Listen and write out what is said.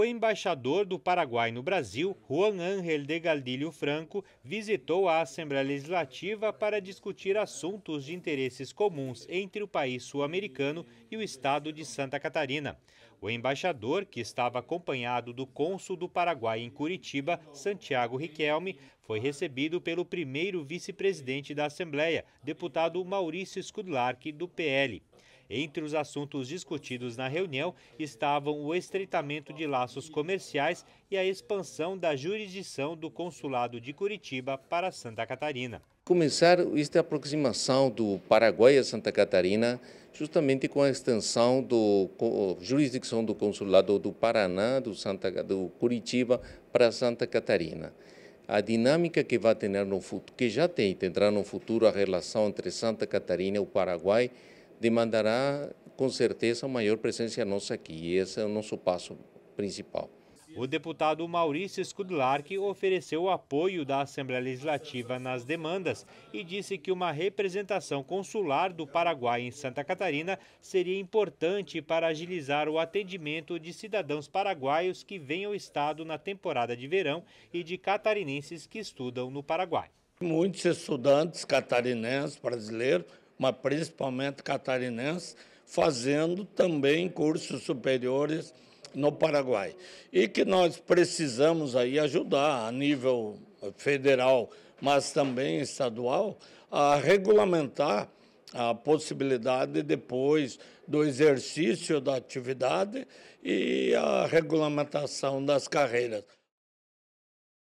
O embaixador do Paraguai no Brasil, Juan Ángel de Galdilho Franco, visitou a Assembleia Legislativa para discutir assuntos de interesses comuns entre o país sul-americano e o estado de Santa Catarina. O embaixador, que estava acompanhado do cônsul do Paraguai em Curitiba, Santiago Riquelme, foi recebido pelo primeiro vice-presidente da Assembleia, deputado Maurício Skudlark, do PL. Entre os assuntos discutidos na reunião estavam o estreitamento de laços comerciais e a expansão da jurisdição do consulado de Curitiba para Santa Catarina. Começar esta é aproximação do Paraguai a Santa Catarina justamente com a extensão da jurisdição do consulado do Paraná, do Santa do Curitiba para Santa Catarina a dinâmica que vai ter no futuro, que já tem, terá no futuro a relação entre Santa Catarina e o Paraguai, demandará com certeza maior presença nossa aqui. e Esse é o nosso passo principal. O deputado Maurício Scudelark ofereceu o apoio da Assembleia Legislativa nas demandas e disse que uma representação consular do Paraguai em Santa Catarina seria importante para agilizar o atendimento de cidadãos paraguaios que vêm ao estado na temporada de verão e de catarinenses que estudam no Paraguai. Muitos estudantes catarinenses brasileiros mas principalmente catarinense, fazendo também cursos superiores no Paraguai. E que nós precisamos aí ajudar a nível federal, mas também estadual, a regulamentar a possibilidade depois do exercício da atividade e a regulamentação das carreiras.